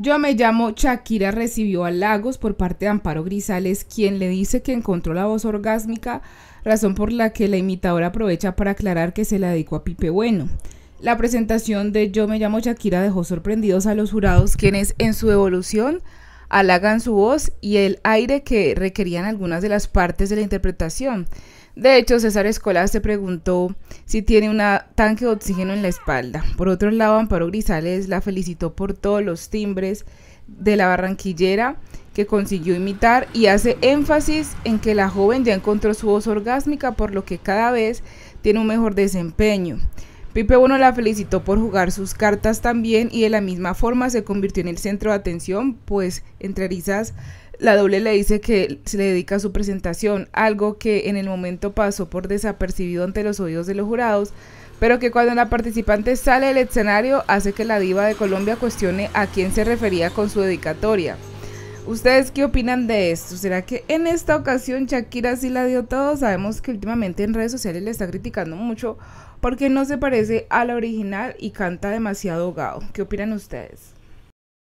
Yo me llamo Shakira recibió halagos por parte de Amparo Grisales, quien le dice que encontró la voz orgásmica, razón por la que la imitadora aprovecha para aclarar que se la dedicó a Pipe Bueno. La presentación de Yo me llamo Shakira dejó sorprendidos a los jurados, quienes en su evolución halagan su voz y el aire que requerían algunas de las partes de la interpretación. De hecho, César Escolas se preguntó si tiene un tanque de oxígeno en la espalda. Por otro lado, Amparo Grisales la felicitó por todos los timbres de la barranquillera que consiguió imitar y hace énfasis en que la joven ya encontró su voz orgásmica, por lo que cada vez tiene un mejor desempeño. Pipe 1 la felicitó por jugar sus cartas también y de la misma forma se convirtió en el centro de atención, pues entre risas la doble le dice que se le dedica su presentación, algo que en el momento pasó por desapercibido ante los oídos de los jurados, pero que cuando la participante sale del escenario hace que la diva de Colombia cuestione a quién se refería con su dedicatoria. ¿Ustedes qué opinan de esto? ¿Será que en esta ocasión Shakira sí la dio todo? Sabemos que últimamente en redes sociales le está criticando mucho porque no se parece a la original y canta demasiado gao. ¿Qué opinan ustedes?